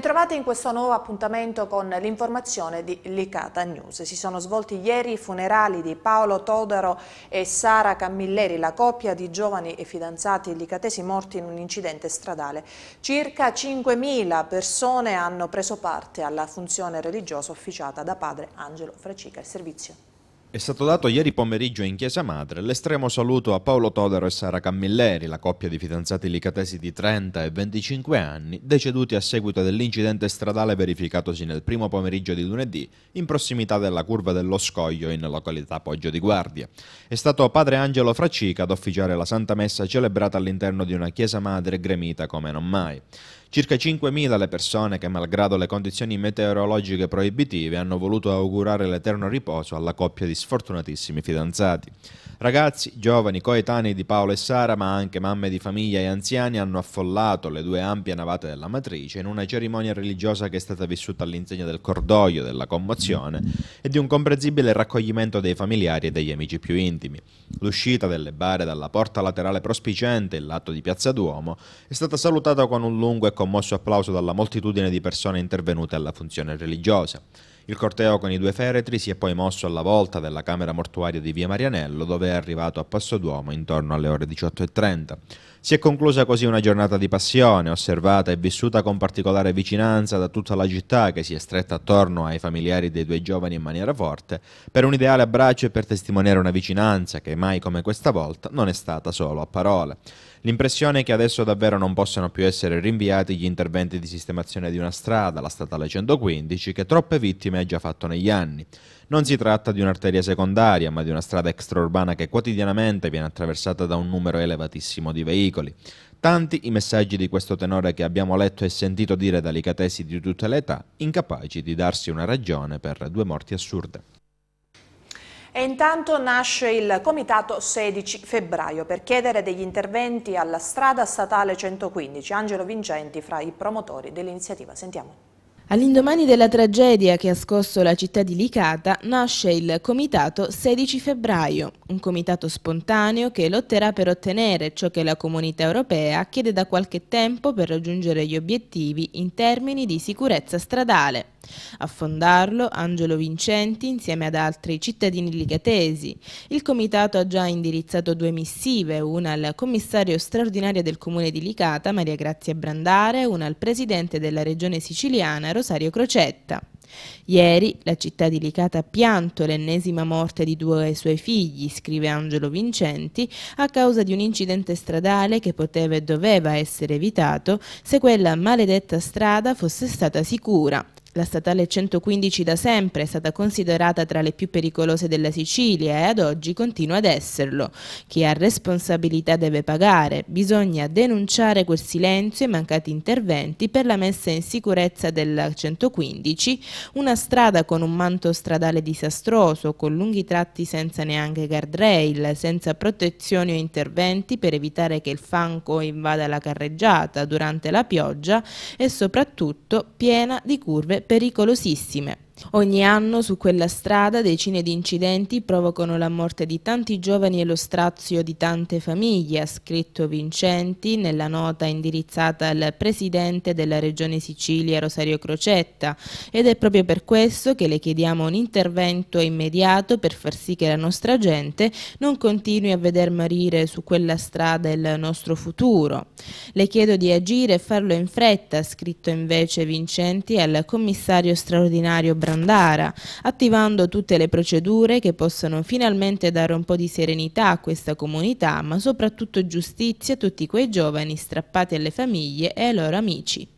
Bentrovati in questo nuovo appuntamento con l'informazione di Licata News. Si sono svolti ieri i funerali di Paolo Todaro e Sara Cammilleri, la coppia di giovani e fidanzati licatesi morti in un incidente stradale. Circa 5.000 persone hanno preso parte alla funzione religiosa officiata da padre Angelo Fracica. Il servizio è stato dato ieri pomeriggio in Chiesa Madre l'estremo saluto a Paolo Todero e Sara Cammilleri, la coppia di fidanzati licatesi di 30 e 25 anni, deceduti a seguito dell'incidente stradale verificatosi nel primo pomeriggio di lunedì in prossimità della curva dello Scoglio in località Poggio di Guardia. È stato padre Angelo Fraccica ad officiare la Santa Messa celebrata all'interno di una Chiesa Madre gremita come non mai. Circa 5.000 le persone che, malgrado le condizioni meteorologiche proibitive, hanno voluto augurare l'eterno riposo alla coppia di sfortunatissimi fidanzati. Ragazzi, giovani, coetanei di Paolo e Sara, ma anche mamme di famiglia e anziani hanno affollato le due ampie navate della matrice in una cerimonia religiosa che è stata vissuta all'insegna del cordoglio, della commozione e di un comprensibile raccoglimento dei familiari e degli amici più intimi. L'uscita delle bare dalla porta laterale prospicente, il lato di Piazza Duomo, è stata salutata con un lungo e commosso applauso dalla moltitudine di persone intervenute alla funzione religiosa. Il corteo con i due feretri si è poi mosso alla volta della Camera mortuaria di Via Marianello, dove è arrivato a Passo Duomo intorno alle ore 18.30. Si è conclusa così una giornata di passione, osservata e vissuta con particolare vicinanza da tutta la città che si è stretta attorno ai familiari dei due giovani in maniera forte, per un ideale abbraccio e per testimoniare una vicinanza che mai come questa volta non è stata solo a parole. L'impressione è che adesso davvero non possano più essere rinviati gli interventi di sistemazione di una strada, la statale 115, che troppe vittime ha già fatto negli anni. Non si tratta di un'arteria secondaria, ma di una strada extraurbana che quotidianamente viene attraversata da un numero elevatissimo di veicoli. Tanti i messaggi di questo tenore che abbiamo letto e sentito dire da licatesi di tutte le età, incapaci di darsi una ragione per due morti assurde. E intanto nasce il comitato 16 febbraio per chiedere degli interventi alla strada statale 115. Angelo Vincenti fra i promotori dell'iniziativa. Sentiamo. All'indomani della tragedia che ha scosso la città di Licata nasce il Comitato 16 febbraio, un comitato spontaneo che lotterà per ottenere ciò che la comunità europea chiede da qualche tempo per raggiungere gli obiettivi in termini di sicurezza stradale. A fondarlo Angelo Vincenti insieme ad altri cittadini ligatesi. Il comitato ha già indirizzato due missive, una al commissario straordinario del comune di Licata Maria Grazia Brandare, una al presidente della regione siciliana Rosario Crocetta. Ieri la città di Licata ha pianto l'ennesima morte di due suoi figli, scrive Angelo Vincenti, a causa di un incidente stradale che poteva e doveva essere evitato se quella maledetta strada fosse stata sicura. La statale 115 da sempre è stata considerata tra le più pericolose della Sicilia e ad oggi continua ad esserlo. Chi ha responsabilità deve pagare. Bisogna denunciare quel silenzio e i mancati interventi per la messa in sicurezza della 115, una strada con un manto stradale disastroso, con lunghi tratti senza neanche guardrail, senza protezioni o interventi per evitare che il fanco invada la carreggiata durante la pioggia e soprattutto piena di curve pericolosissime. Ogni anno su quella strada decine di incidenti provocano la morte di tanti giovani e lo strazio di tante famiglie, ha scritto Vincenti nella nota indirizzata al presidente della regione Sicilia Rosario Crocetta ed è proprio per questo che le chiediamo un intervento immediato per far sì che la nostra gente non continui a veder morire su quella strada il nostro futuro. Le chiedo di agire e farlo in fretta, ha scritto invece Vincenti al commissario straordinario Bravo Grandara, attivando tutte le procedure che possono finalmente dare un po' di serenità a questa comunità, ma soprattutto giustizia a tutti quei giovani strappati alle famiglie e ai loro amici.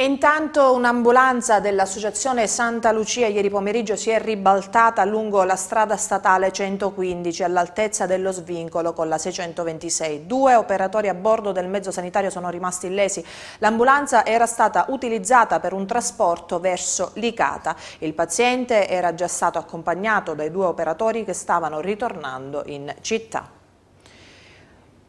E intanto un'ambulanza dell'associazione Santa Lucia ieri pomeriggio si è ribaltata lungo la strada statale 115 all'altezza dello svincolo con la 626. Due operatori a bordo del mezzo sanitario sono rimasti illesi. L'ambulanza era stata utilizzata per un trasporto verso Licata. Il paziente era già stato accompagnato dai due operatori che stavano ritornando in città.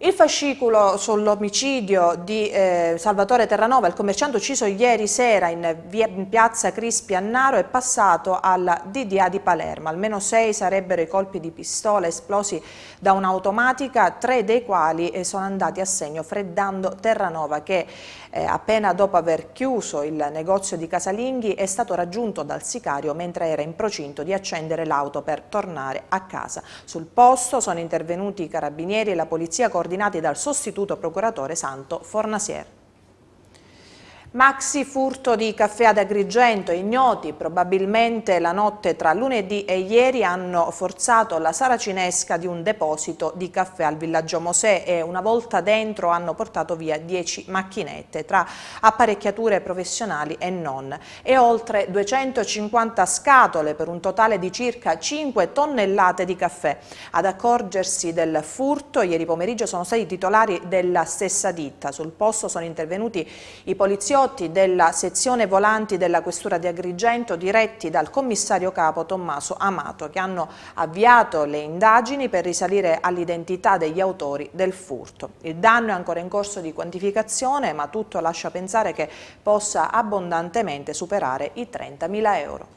Il fascicolo sull'omicidio di eh, Salvatore Terranova, il commerciante ucciso ieri sera in, via, in piazza Crispi a è passato alla DDA di Palermo. Almeno sei sarebbero i colpi di pistola esplosi da un'automatica, tre dei quali eh, sono andati a segno freddando Terranova che eh, appena dopo aver chiuso il negozio di Casalinghi è stato raggiunto dal sicario mentre era in procinto di accendere l'auto per tornare a casa. Sul posto sono intervenuti i carabinieri e la polizia coordinati dal sostituto procuratore Santo Fornasier. Maxi furto di caffè ad Agrigento, ignoti probabilmente la notte tra lunedì e ieri hanno forzato la sala cinesca di un deposito di caffè al villaggio Mosè e una volta dentro hanno portato via 10 macchinette tra apparecchiature professionali e non e oltre 250 scatole per un totale di circa 5 tonnellate di caffè. Ad accorgersi del furto ieri pomeriggio sono stati i titolari della stessa ditta. Sul posto sono intervenuti i poliziotti poliziotti della sezione volanti della Questura di Agrigento diretti dal commissario capo Tommaso Amato che hanno avviato le indagini per risalire all'identità degli autori del furto. Il danno è ancora in corso di quantificazione ma tutto lascia pensare che possa abbondantemente superare i 30.000 euro.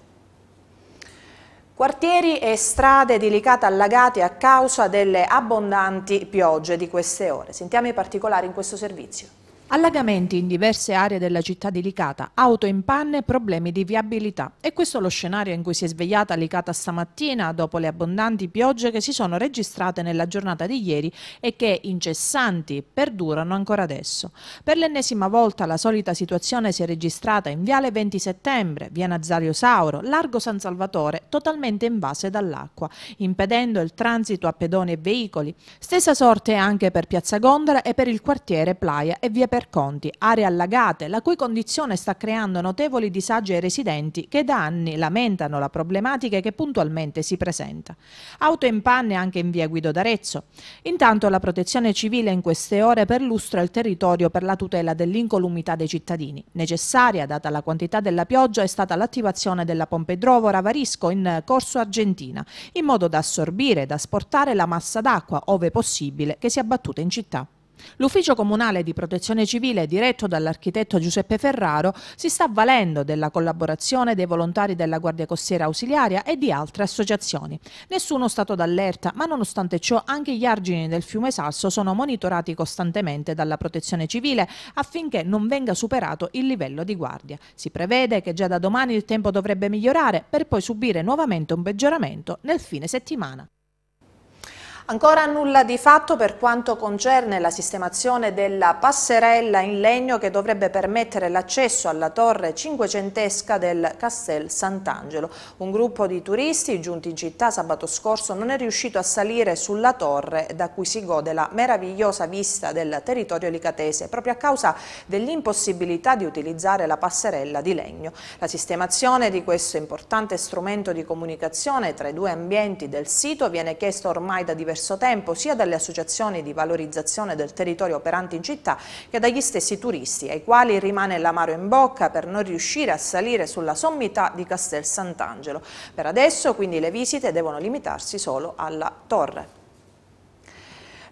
Quartieri e strade di Licata allagate a causa delle abbondanti piogge di queste ore. Sentiamo i particolari in questo servizio. Allagamenti in diverse aree della città di Licata, auto in panne, e problemi di viabilità. E questo è lo scenario in cui si è svegliata Licata stamattina dopo le abbondanti piogge che si sono registrate nella giornata di ieri e che, incessanti, perdurano ancora adesso. Per l'ennesima volta la solita situazione si è registrata in Viale 20 Settembre, Via Nazario Sauro, Largo San Salvatore, totalmente invase dall'acqua, impedendo il transito a pedoni e veicoli. Stessa sorte anche per Piazza Gondola e per il quartiere Playa e Via Per Conti, aree allagate, la cui condizione sta creando notevoli disagi ai residenti che da anni lamentano la problematica che puntualmente si presenta. Auto in panne anche in via Guido d'Arezzo. Intanto la protezione civile in queste ore perlustra il territorio per la tutela dell'incolumità dei cittadini. Necessaria, data la quantità della pioggia, è stata l'attivazione della Pompedrovo-Ravarisco in corso Argentina, in modo da assorbire e da sportare la massa d'acqua, ove possibile, che si è abbattuta in città. L'ufficio comunale di protezione civile, diretto dall'architetto Giuseppe Ferraro, si sta valendo della collaborazione dei volontari della Guardia Costiera Ausiliaria e di altre associazioni. Nessuno stato d'allerta, ma nonostante ciò anche gli argini del fiume Sasso sono monitorati costantemente dalla protezione civile affinché non venga superato il livello di guardia. Si prevede che già da domani il tempo dovrebbe migliorare per poi subire nuovamente un peggioramento nel fine settimana. Ancora nulla di fatto per quanto concerne la sistemazione della passerella in legno che dovrebbe permettere l'accesso alla torre cinquecentesca del Castel Sant'Angelo. Un gruppo di turisti giunti in città sabato scorso non è riuscito a salire sulla torre da cui si gode la meravigliosa vista del territorio licatese proprio a causa dell'impossibilità di utilizzare la passerella di legno. La sistemazione di questo importante strumento di comunicazione tra i due ambienti del sito viene chiesta ormai da diversi diverso tempo sia dalle associazioni di valorizzazione del territorio operanti in città che dagli stessi turisti, ai quali rimane l'amaro in bocca per non riuscire a salire sulla sommità di Castel Sant'Angelo. Per adesso quindi le visite devono limitarsi solo alla torre.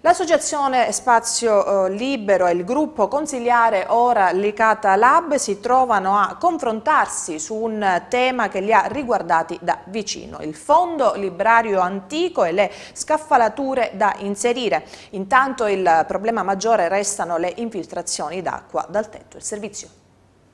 L'associazione Spazio eh, Libero e il gruppo consigliare Ora Licata Lab si trovano a confrontarsi su un tema che li ha riguardati da vicino, il fondo librario antico e le scaffalature da inserire. Intanto il problema maggiore restano le infiltrazioni d'acqua dal tetto. Il servizio.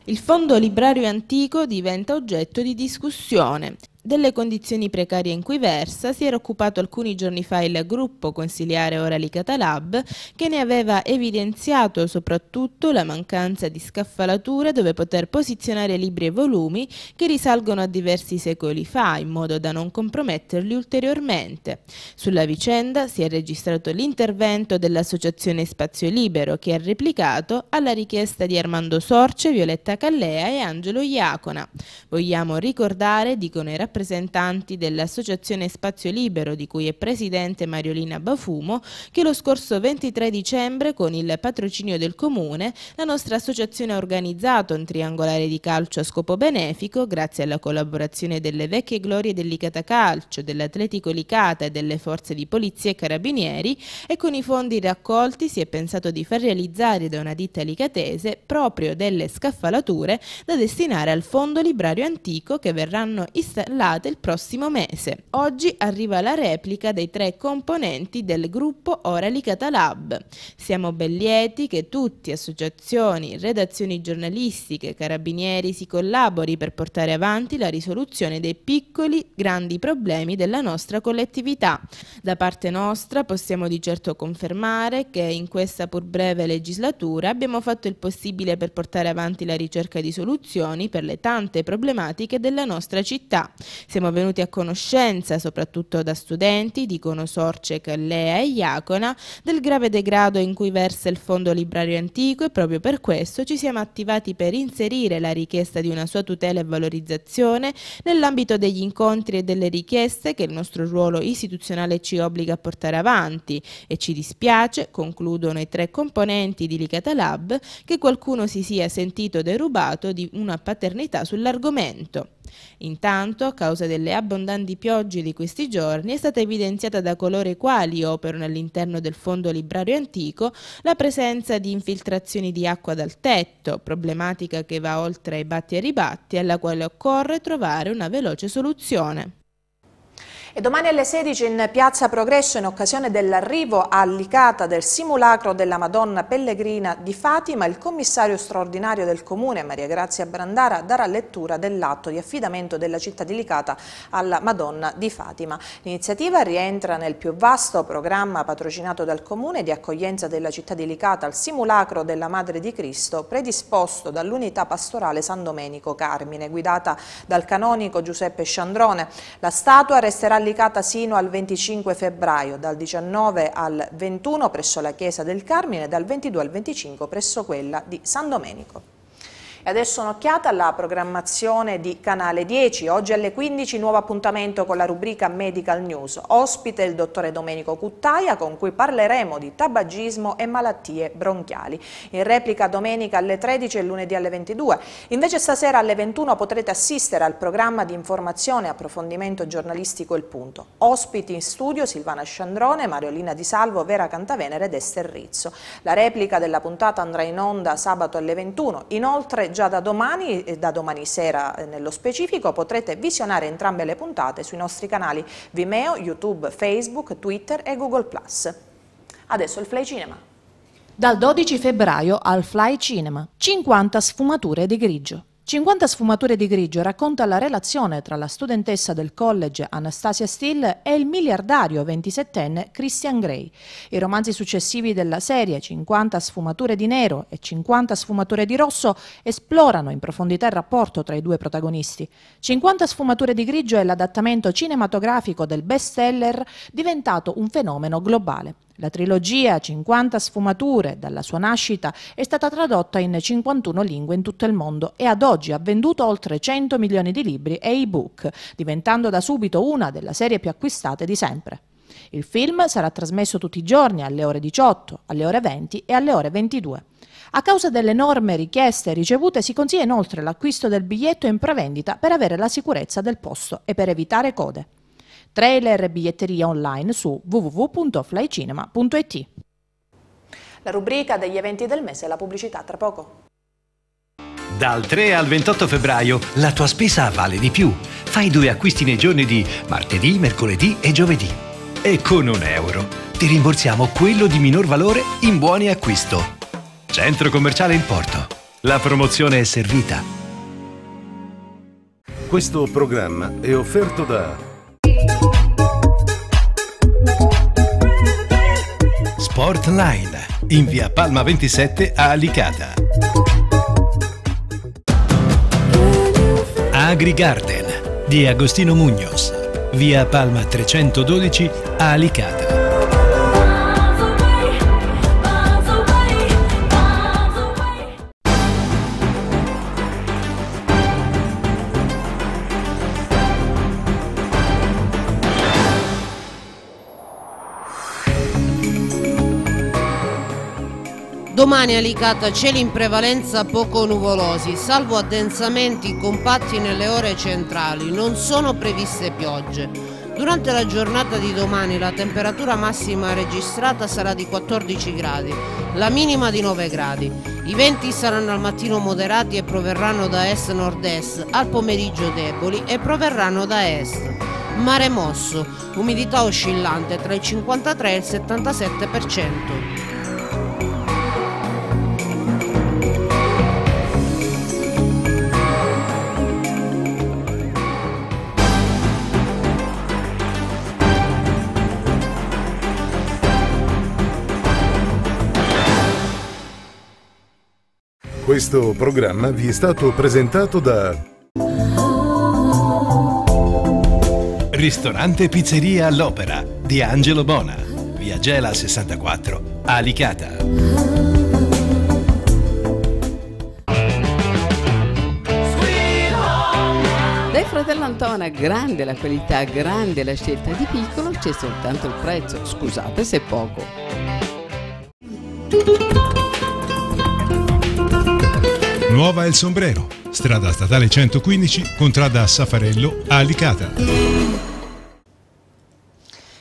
Il fondo librario antico diventa oggetto di discussione. Delle condizioni precarie in cui versa si era occupato alcuni giorni fa il gruppo consiliare Orali Catalab che ne aveva evidenziato soprattutto la mancanza di scaffalature dove poter posizionare libri e volumi che risalgono a diversi secoli fa in modo da non comprometterli ulteriormente. Sulla vicenda si è registrato l'intervento dell'associazione Spazio Libero che ha replicato alla richiesta di Armando Sorce, Violetta Callea e Angelo Iacona. Vogliamo ricordare, dicono i rappresentanti, rappresentanti dell'Associazione Spazio Libero di cui è presidente Mariolina Bafumo che lo scorso 23 dicembre con il patrocinio del Comune la nostra associazione ha organizzato un triangolare di calcio a scopo benefico grazie alla collaborazione delle vecchie glorie dell'Icata Calcio, dell'Atletico Licata e delle forze di polizia e carabinieri e con i fondi raccolti si è pensato di far realizzare da una ditta licatese proprio delle scaffalature da destinare al fondo librario antico che verranno installate serate il prossimo mese. Oggi arriva la replica dei tre componenti del gruppo Orali Catalab. Siamo ben lieti che tutti, associazioni, redazioni giornalistiche, carabinieri si collabori per portare avanti la risoluzione dei piccoli, grandi problemi della nostra collettività. Da parte nostra possiamo di certo confermare che in questa pur breve legislatura abbiamo fatto il possibile per portare avanti la ricerca di soluzioni per le tante problematiche della nostra città. Siamo venuti a conoscenza, soprattutto da studenti, dicono Sorce, Callea e Iacona, del grave degrado in cui versa il fondo librario antico e proprio per questo ci siamo attivati per inserire la richiesta di una sua tutela e valorizzazione nell'ambito degli incontri e delle richieste che il nostro ruolo istituzionale ci obbliga a portare avanti e ci dispiace, concludono i tre componenti di Licata Lab, che qualcuno si sia sentito derubato di una paternità sull'argomento. Intanto, a causa delle abbondanti piogge di questi giorni, è stata evidenziata da coloro i quali operano all'interno del fondo librario antico la presenza di infiltrazioni di acqua dal tetto, problematica che va oltre ai batti e ribatti, alla quale occorre trovare una veloce soluzione. E domani alle 16 in Piazza Progresso, in occasione dell'arrivo a Licata del simulacro della Madonna Pellegrina di Fatima, il commissario straordinario del Comune, Maria Grazia Brandara, darà lettura dell'atto di affidamento della città di Licata alla Madonna di Fatima. L'iniziativa rientra nel più vasto programma patrocinato dal Comune di accoglienza della città di Licata al simulacro della Madre di Cristo, predisposto dall'unità pastorale San Domenico Carmine, guidata dal canonico Giuseppe Sciandrone. La statua resterà rallicata sino al 25 febbraio, dal 19 al 21 presso la chiesa del Carmine e dal 22 al 25 presso quella di San Domenico. E adesso un'occhiata alla programmazione di Canale 10. Oggi alle 15 nuovo appuntamento con la rubrica Medical News. Ospite il dottore Domenico Cuttaia con cui parleremo di tabagismo e malattie bronchiali. In replica domenica alle 13 e lunedì alle 22. Invece stasera alle 21 potrete assistere al programma di informazione e approfondimento giornalistico Il Punto. Ospiti in studio Silvana Sciandrone, Mariolina Di Salvo, Vera Cantavenere ed Ester Rizzo. La replica della puntata andrà in onda sabato alle 21. Inoltre già da domani, eh, da domani sera eh, nello specifico, potrete visionare entrambe le puntate sui nostri canali Vimeo, YouTube, Facebook, Twitter e Google+. Adesso il Fly Cinema. Dal 12 febbraio al Fly Cinema, 50 sfumature di grigio. 50 sfumature di grigio racconta la relazione tra la studentessa del college Anastasia Steele e il miliardario 27enne Christian Grey. I romanzi successivi della serie 50 sfumature di nero e 50 sfumature di rosso esplorano in profondità il rapporto tra i due protagonisti. 50 sfumature di grigio è l'adattamento cinematografico del bestseller diventato un fenomeno globale. La trilogia 50 sfumature dalla sua nascita è stata tradotta in 51 lingue in tutto il mondo e ad oggi ha venduto oltre 100 milioni di libri e ebook, diventando da subito una delle serie più acquistate di sempre. Il film sarà trasmesso tutti i giorni alle ore 18, alle ore 20 e alle ore 22. A causa delle enorme richieste ricevute si consiglia inoltre l'acquisto del biglietto in prevendita per avere la sicurezza del posto e per evitare code trailer e biglietteria online su www.flycinema.it. La rubrica degli eventi del mese e la pubblicità tra poco. Dal 3 al 28 febbraio la tua spesa vale di più. Fai due acquisti nei giorni di martedì, mercoledì e giovedì. E con un euro ti rimborsiamo quello di minor valore in buoni acquisto. Centro commerciale in porto. La promozione è servita. Questo programma è offerto da Line, in via Palma 27 a Alicata. Agri Garden, di Agostino Mugnos, via Palma 312 a Alicata. Domani Alicata cieli in prevalenza poco nuvolosi, salvo addensamenti compatti nelle ore centrali. Non sono previste piogge. Durante la giornata di domani la temperatura massima registrata sarà di 14 gradi, la minima di 9 gradi. I venti saranno al mattino moderati e proverranno da est-nord-est, al pomeriggio deboli e proverranno da est. Mare mosso, umidità oscillante tra il 53 e il 77%. Questo programma vi è stato presentato da Ristorante Pizzeria all'Opera di Angelo Bona, via Gela 64, Alicata. fratello Antona, grande la qualità, grande la scelta. Di piccolo c'è soltanto il prezzo. Scusate se è poco. Nuova El Sombrero, strada statale 115, contrada Safarello, Alicata.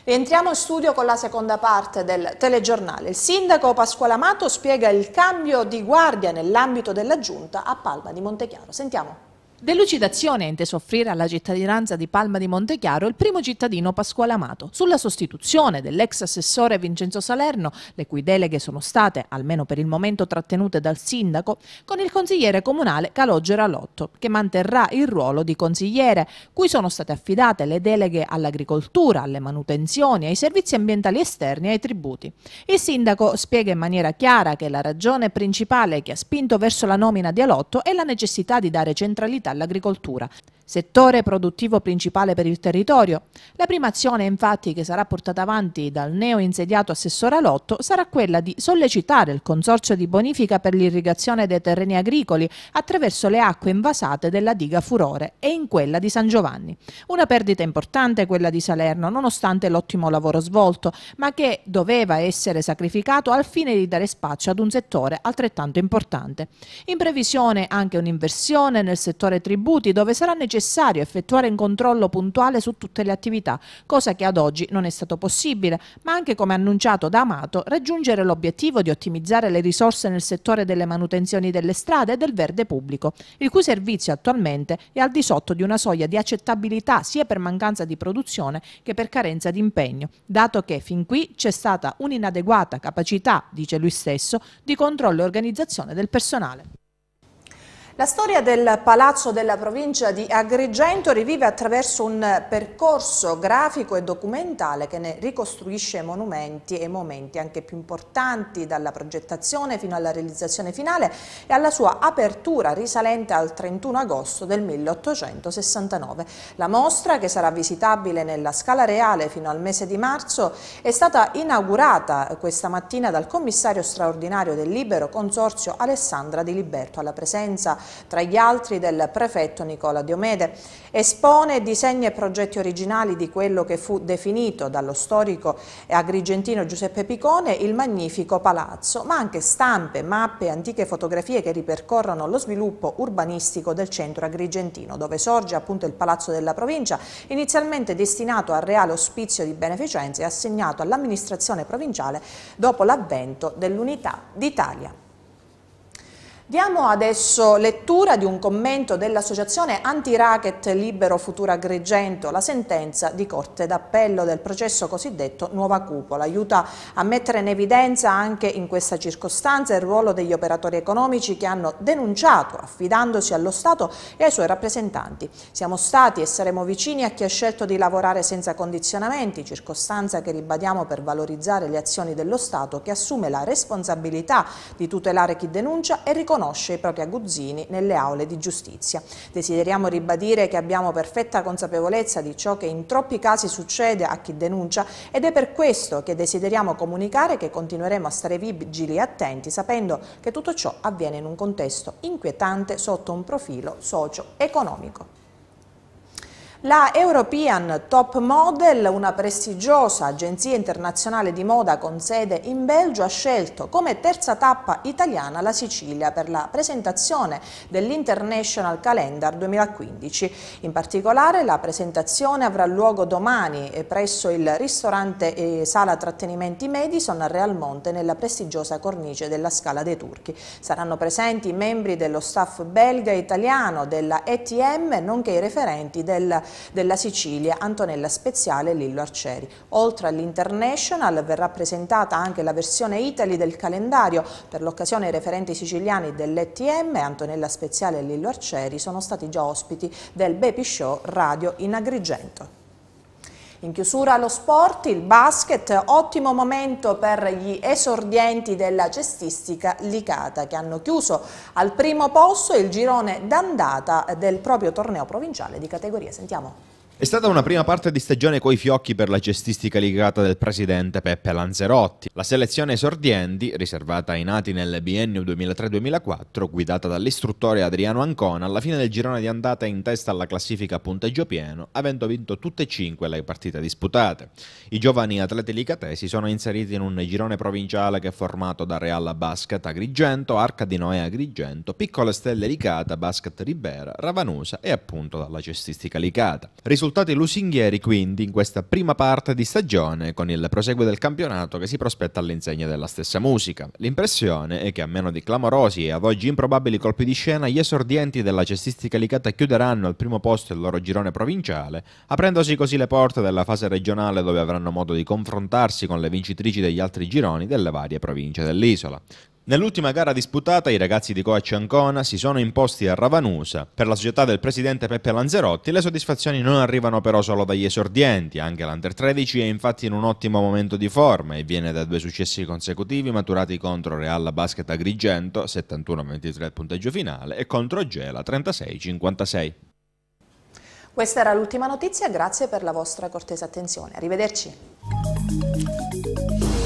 Rientriamo in studio con la seconda parte del telegiornale. Il sindaco Pasquale Amato spiega il cambio di guardia nell'ambito della giunta a Palma di Montechiaro. Sentiamo. Delucidazione ente soffrire alla cittadinanza di Palma di Montechiaro il primo cittadino Pasquale Amato sulla sostituzione dell'ex assessore Vincenzo Salerno, le cui deleghe sono state, almeno per il momento, trattenute dal sindaco, con il consigliere comunale Calogero Alotto, che manterrà il ruolo di consigliere, cui sono state affidate le deleghe all'agricoltura, alle manutenzioni, ai servizi ambientali esterni e ai tributi. Il sindaco spiega in maniera chiara che la ragione principale che ha spinto verso la nomina di Alotto è la necessità di dare centralità specialità l'agricoltura, settore produttivo principale per il territorio. La prima azione infatti che sarà portata avanti dal neo insediato assessore Alotto sarà quella di sollecitare il consorzio di bonifica per l'irrigazione dei terreni agricoli attraverso le acque invasate della diga Furore e in quella di San Giovanni. Una perdita importante quella di Salerno nonostante l'ottimo lavoro svolto ma che doveva essere sacrificato al fine di dare spazio ad un settore altrettanto importante. In previsione anche un'inversione nel settore pagare tributi, dove sarà necessario effettuare un controllo puntuale su tutte le attività, cosa che ad oggi non è stato possibile, ma anche come annunciato da Amato, raggiungere l'obiettivo di ottimizzare le risorse nel settore delle manutenzioni delle strade e del verde pubblico, il cui servizio attualmente è al di sotto di una soglia di accettabilità sia per mancanza di produzione che per carenza di impegno, dato che fin qui c'è stata un'inadeguata capacità, dice lui stesso, di controllo e organizzazione del personale. La storia del Palazzo della provincia di Agrigento rivive attraverso un percorso grafico e documentale che ne ricostruisce monumenti e momenti anche più importanti dalla progettazione fino alla realizzazione finale e alla sua apertura risalente al 31 agosto del 1869. La mostra, che sarà visitabile nella Scala Reale fino al mese di marzo, è stata inaugurata questa mattina dal commissario straordinario del Libero Consorzio Alessandra Di Liberto alla presenza tra gli altri del prefetto Nicola Diomede. Espone, disegna e progetti originali di quello che fu definito dallo storico agrigentino Giuseppe Picone il magnifico palazzo, ma anche stampe, mappe, antiche fotografie che ripercorrono lo sviluppo urbanistico del centro agrigentino, dove sorge appunto il Palazzo della Provincia, inizialmente destinato al Reale Ospizio di Beneficenza e assegnato all'amministrazione provinciale dopo l'avvento dell'Unità d'Italia. Diamo adesso lettura di un commento dell'associazione anti-racket Libero Futura Agrigento, la sentenza di Corte d'Appello del processo cosiddetto Nuova Cupola. Aiuta a mettere in evidenza anche in questa circostanza il ruolo degli operatori economici che hanno denunciato affidandosi allo Stato e ai suoi rappresentanti. Siamo stati e saremo vicini a chi ha scelto di lavorare senza condizionamenti, circostanza che ribadiamo per valorizzare le azioni dello Stato che assume la responsabilità di tutelare chi denuncia e ricordare conosce i propri aguzzini nelle aule di giustizia. Desideriamo ribadire che abbiamo perfetta consapevolezza di ciò che in troppi casi succede a chi denuncia ed è per questo che desideriamo comunicare che continueremo a stare vigili e attenti sapendo che tutto ciò avviene in un contesto inquietante sotto un profilo socio-economico. La European Top Model, una prestigiosa agenzia internazionale di moda con sede in Belgio, ha scelto come terza tappa italiana la Sicilia per la presentazione dell'International Calendar 2015. In particolare la presentazione avrà luogo domani eh, presso il ristorante e sala trattenimenti Madison a Real Monte nella prestigiosa cornice della Scala dei Turchi. Saranno presenti membri dello staff belga e italiano della ETM nonché i referenti del della Sicilia Antonella Speziale e Lillo Arcieri. Oltre all'International verrà presentata anche la versione Italy del calendario. Per l'occasione i referenti siciliani dell'ETM Antonella Speziale e Lillo Arcieri sono stati già ospiti del Baby Show Radio in Agrigento. In chiusura lo sport, il basket, ottimo momento per gli esordienti della cestistica Licata che hanno chiuso al primo posto il girone d'andata del proprio torneo provinciale di categoria. Sentiamo. È stata una prima parte di stagione coi fiocchi per la cestistica ligata del presidente Peppe Lanzerotti. La selezione esordienti, riservata ai nati nel biennio 2003-2004, guidata dall'istruttore Adriano Ancona, alla fine del girone di andata è in testa alla classifica a punteggio pieno, avendo vinto tutte e cinque le partite disputate. I giovani atleti licatesi sono inseriti in un girone provinciale che è formato da Real Basket Agrigento, Arca di Noè Agrigento, Piccole Stelle Licata, Basket Ribera, Ravanusa e appunto dalla cestistica Licata. Risulta risultati lusinghieri quindi in questa prima parte di stagione con il proseguo del campionato che si prospetta all'insegna della stessa musica. L'impressione è che a meno di clamorosi e ad oggi improbabili colpi di scena gli esordienti della cestistica ligata chiuderanno al primo posto il loro girone provinciale, aprendosi così le porte della fase regionale dove avranno modo di confrontarsi con le vincitrici degli altri gironi delle varie province dell'isola. Nell'ultima gara disputata i ragazzi di Coach Ancona si sono imposti a Ravanusa. Per la società del presidente Peppe Lanzerotti le soddisfazioni non arrivano però solo dagli esordienti, anche l'Under 13 è infatti in un ottimo momento di forma e viene da due successi consecutivi maturati contro Real Basket Agrigento 71-23 al punteggio finale e contro Gela 36-56. Questa era l'ultima notizia, grazie per la vostra cortese attenzione. Arrivederci.